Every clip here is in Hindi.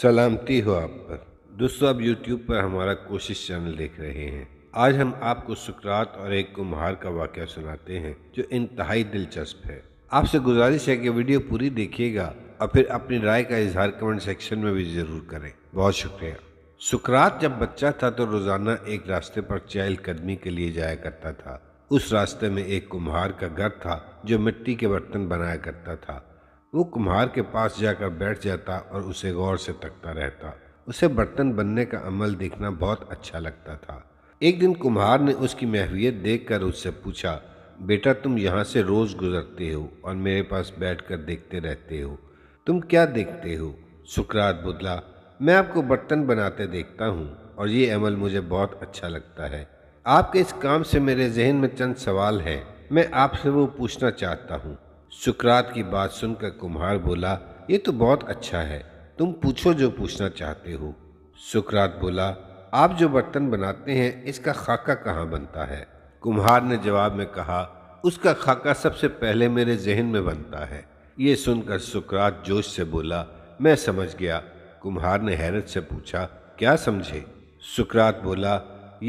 सलामती हो आप पर दोस्तों आप यूट्यूब पर हमारा कोशिश चैनल देख रहे हैं आज हम आपको सुकरात और एक कुम्हार का वाक्य सुनाते हैं जो इंतहाई दिलचस्प है आपसे गुजारिश है कि वीडियो पूरी देखिएगा और फिर अपनी राय का इजहार कमेंट सेक्शन में भी ज़रूर करें बहुत शुक्रिया सुकरात जब बच्चा था तो रोज़ाना एक रास्ते पर चैल कदमी के लिए जाया करता था उस रास्ते में एक कुम्हार का घर था जो मिट्टी के बर्तन बनाया करता था वो कुम्हार के पास जाकर बैठ जाता और उसे गौर से तकता रहता उसे बर्तन बनने का अमल देखना बहुत अच्छा लगता था एक दिन कुम्हार ने उसकी महवियत देखकर उससे पूछा बेटा तुम यहाँ से रोज़ गुजरते हो और मेरे पास बैठकर देखते रहते हो तुम क्या देखते हो सुकरात बुदला मैं आपको बर्तन बनाते देखता हूँ और ये अमल मुझे बहुत अच्छा लगता है आपके इस काम से मेरे जहन में चंद सवाल हैं मैं आपसे वो पूछना चाहता हूँ सुकरात की बात सुनकर कुम्हार बोला ये तो बहुत अच्छा है तुम पूछो जो पूछना चाहते हो सुकरात बोला आप जो बर्तन बनाते हैं इसका खाका कहाँ बनता है कुम्हार ने जवाब में कहा उसका खाका सबसे पहले मेरे जहन में बनता है ये सुनकर सुकरात जोश से बोला मैं समझ गया कुम्हार ने हैरत से पूछा क्या समझे सुकरात बोला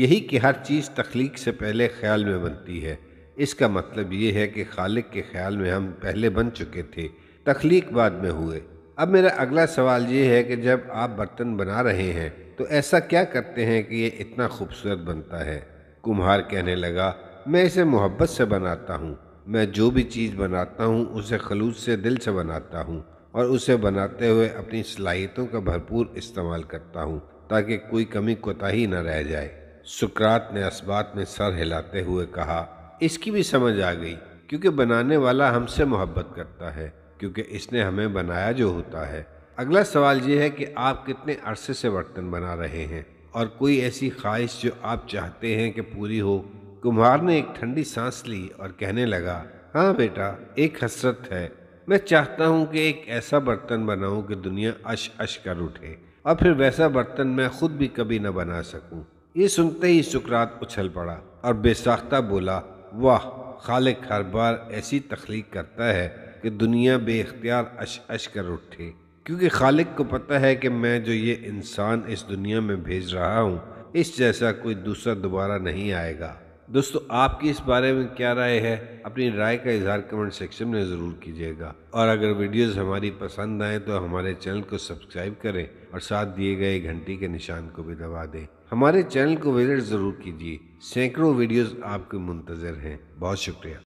यही कि हर चीज़ तख्लीक से पहले ख्याल में बनती है इसका मतलब ये है कि खालिक के ख्याल में हम पहले बन चुके थे तख्लीक बाद में हुए अब मेरा अगला सवाल ये है कि जब आप बर्तन बना रहे हैं तो ऐसा क्या करते हैं कि ये इतना खूबसूरत बनता है कुम्हार कहने लगा मैं इसे मोहब्बत से बनाता हूँ मैं जो भी चीज़ बनाता हूँ उसे खलूस से दिल से बनाता हूँ और उसे बनाते हुए अपनी सलाहियतों का भरपूर इस्तेमाल करता हूँ ताकि कोई कमी कोताही न रह जाए सुकरात ने इस बात में सर हिलाते हुए कहा इसकी भी समझ आ गई क्योंकि बनाने वाला हमसे मोहब्बत करता है क्योंकि इसने हमें बनाया जो होता है अगला सवाल ये है कि आप कितने अरसे से बर्तन बना रहे हैं और कोई ऐसी ख्वाहिश जो आप चाहते हैं कि पूरी हो कुम्हार ने एक ठंडी सांस ली और कहने लगा हाँ बेटा एक हसरत है मैं चाहता हूँ कि एक ऐसा बर्तन बनाऊँ कि दुनिया अश अश कर उठे और फिर वैसा बर्तन मैं खुद भी कभी न बना सकूँ ये सुनते ही सुकरात उछल पड़ा और बेसाख्ता बोला वाह खालिक हर बार ऐसी तख्लीक करता है कि दुनिया बे अख्तियार अश अश कर उठे क्योंकि खालिक को पता है कि मैं जो ये इंसान इस दुनिया में भेज रहा हूँ इस जैसा कोई दूसरा दोबारा नहीं आएगा दोस्तों आपकी इस बारे में क्या राय है अपनी राय का इजहार कमेंट सेक्शन में ज़रूर कीजिएगा और अगर वीडियोस हमारी पसंद आए तो हमारे चैनल को सब्सक्राइब करें और साथ दिए गए घंटी के निशान को भी दबा दें हमारे चैनल को विजिट ज़रूर कीजिए सैकड़ों वीडियोस आपके मुंतज़र हैं बहुत शुक्रिया